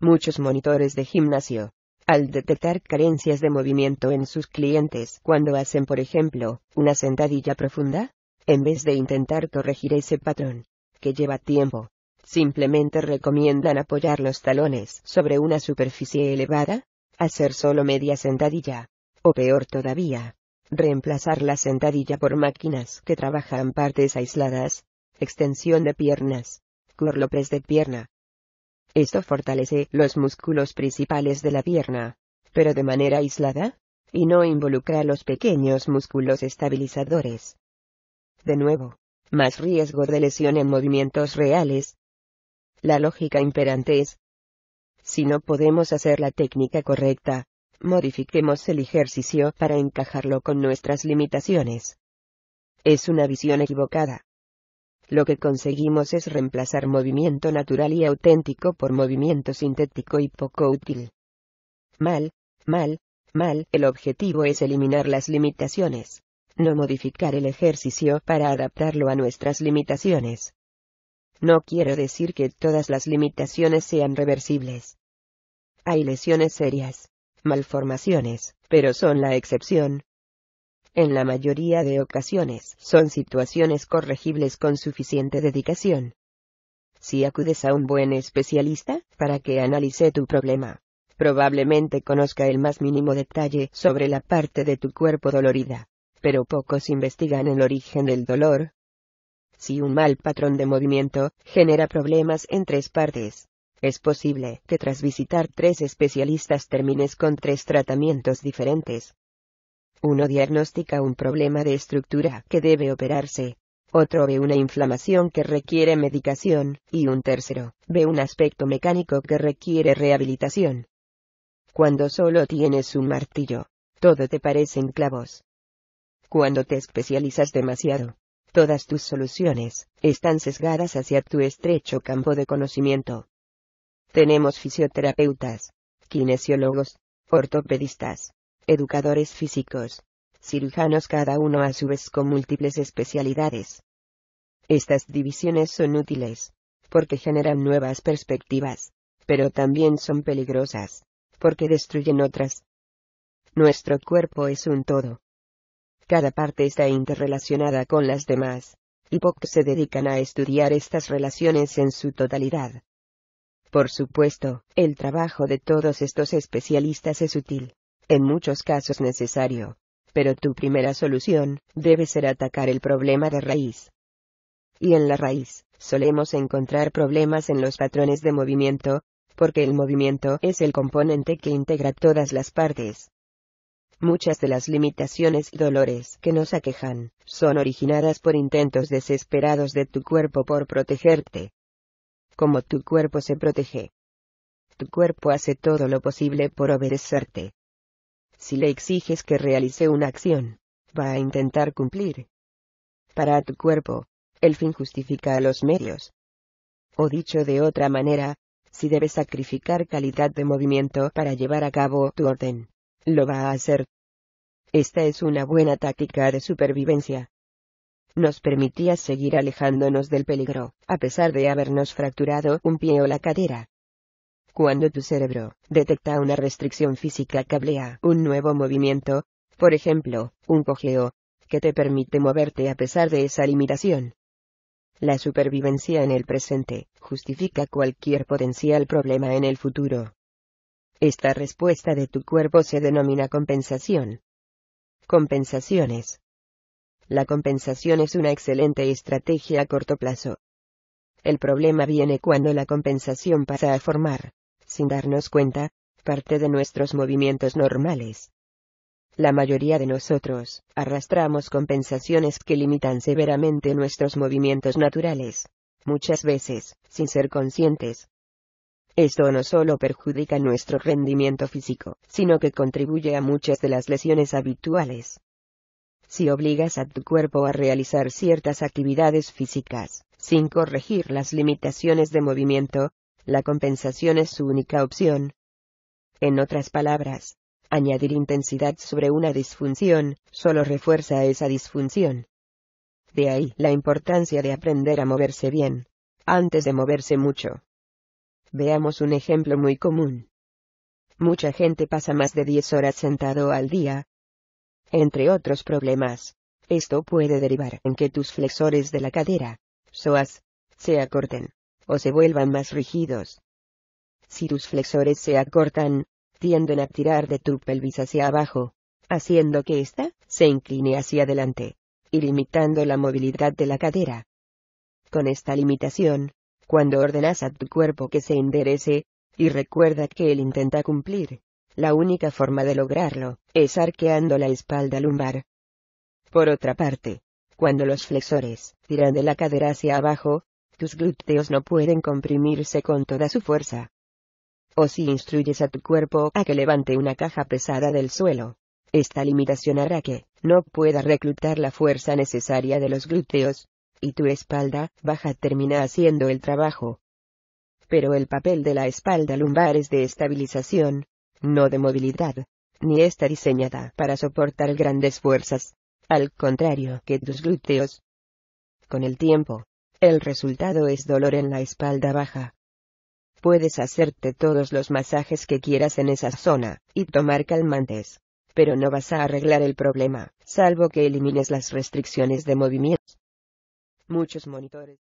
Muchos monitores de gimnasio, al detectar carencias de movimiento en sus clientes cuando hacen, por ejemplo, una sentadilla profunda, en vez de intentar corregir ese patrón, que lleva tiempo, simplemente recomiendan apoyar los talones sobre una superficie elevada, hacer solo media sentadilla, o peor todavía, reemplazar la sentadilla por máquinas que trabajan partes aisladas, extensión de piernas, curlopres de pierna, esto fortalece los músculos principales de la pierna, pero de manera aislada, y no involucra a los pequeños músculos estabilizadores. De nuevo, más riesgo de lesión en movimientos reales. La lógica imperante es, si no podemos hacer la técnica correcta, modifiquemos el ejercicio para encajarlo con nuestras limitaciones. Es una visión equivocada lo que conseguimos es reemplazar movimiento natural y auténtico por movimiento sintético y poco útil. Mal, mal, mal, el objetivo es eliminar las limitaciones, no modificar el ejercicio para adaptarlo a nuestras limitaciones. No quiero decir que todas las limitaciones sean reversibles. Hay lesiones serias, malformaciones, pero son la excepción, en la mayoría de ocasiones son situaciones corregibles con suficiente dedicación. Si acudes a un buen especialista, para que analice tu problema, probablemente conozca el más mínimo detalle sobre la parte de tu cuerpo dolorida, pero pocos investigan el origen del dolor. Si un mal patrón de movimiento genera problemas en tres partes, es posible que tras visitar tres especialistas termines con tres tratamientos diferentes, uno diagnostica un problema de estructura que debe operarse. Otro ve una inflamación que requiere medicación, y un tercero, ve un aspecto mecánico que requiere rehabilitación. Cuando solo tienes un martillo, todo te parecen clavos. Cuando te especializas demasiado, todas tus soluciones están sesgadas hacia tu estrecho campo de conocimiento. Tenemos fisioterapeutas, kinesiólogos, ortopedistas, educadores físicos, cirujanos cada uno a su vez con múltiples especialidades. Estas divisiones son útiles, porque generan nuevas perspectivas, pero también son peligrosas, porque destruyen otras. Nuestro cuerpo es un todo. Cada parte está interrelacionada con las demás, y pocos se dedican a estudiar estas relaciones en su totalidad. Por supuesto, el trabajo de todos estos especialistas es útil, en muchos casos necesario. Pero tu primera solución, debe ser atacar el problema de raíz. Y en la raíz, solemos encontrar problemas en los patrones de movimiento, porque el movimiento es el componente que integra todas las partes. Muchas de las limitaciones y dolores que nos aquejan, son originadas por intentos desesperados de tu cuerpo por protegerte. Como tu cuerpo se protege. Tu cuerpo hace todo lo posible por obedecerte. Si le exiges que realice una acción, va a intentar cumplir. Para tu cuerpo, el fin justifica a los medios. O dicho de otra manera, si debes sacrificar calidad de movimiento para llevar a cabo tu orden, lo va a hacer. Esta es una buena táctica de supervivencia. Nos permitía seguir alejándonos del peligro, a pesar de habernos fracturado un pie o la cadera. Cuando tu cerebro detecta una restricción física cablea un nuevo movimiento, por ejemplo, un cojeo, que te permite moverte a pesar de esa limitación. La supervivencia en el presente justifica cualquier potencial problema en el futuro. Esta respuesta de tu cuerpo se denomina compensación. Compensaciones. La compensación es una excelente estrategia a corto plazo. El problema viene cuando la compensación pasa a formar sin darnos cuenta, parte de nuestros movimientos normales. La mayoría de nosotros, arrastramos compensaciones que limitan severamente nuestros movimientos naturales, muchas veces, sin ser conscientes. Esto no solo perjudica nuestro rendimiento físico, sino que contribuye a muchas de las lesiones habituales. Si obligas a tu cuerpo a realizar ciertas actividades físicas, sin corregir las limitaciones de movimiento, la compensación es su única opción. En otras palabras, añadir intensidad sobre una disfunción, solo refuerza esa disfunción. De ahí la importancia de aprender a moverse bien, antes de moverse mucho. Veamos un ejemplo muy común. Mucha gente pasa más de 10 horas sentado al día. Entre otros problemas, esto puede derivar en que tus flexores de la cadera, psoas, se acorten o se vuelvan más rígidos. Si tus flexores se acortan, tienden a tirar de tu pelvis hacia abajo, haciendo que ésta se incline hacia adelante, y limitando la movilidad de la cadera. Con esta limitación, cuando ordenas a tu cuerpo que se enderece, y recuerda que él intenta cumplir, la única forma de lograrlo es arqueando la espalda lumbar. Por otra parte, cuando los flexores tiran de la cadera hacia abajo, tus glúteos no pueden comprimirse con toda su fuerza. O si instruyes a tu cuerpo a que levante una caja pesada del suelo. Esta limitación hará que, no pueda reclutar la fuerza necesaria de los glúteos, y tu espalda baja termina haciendo el trabajo. Pero el papel de la espalda lumbar es de estabilización, no de movilidad, ni está diseñada para soportar grandes fuerzas, al contrario que tus glúteos. Con el tiempo, el resultado es dolor en la espalda baja. Puedes hacerte todos los masajes que quieras en esa zona, y tomar calmantes. Pero no vas a arreglar el problema, salvo que elimines las restricciones de movimiento. Muchos monitores.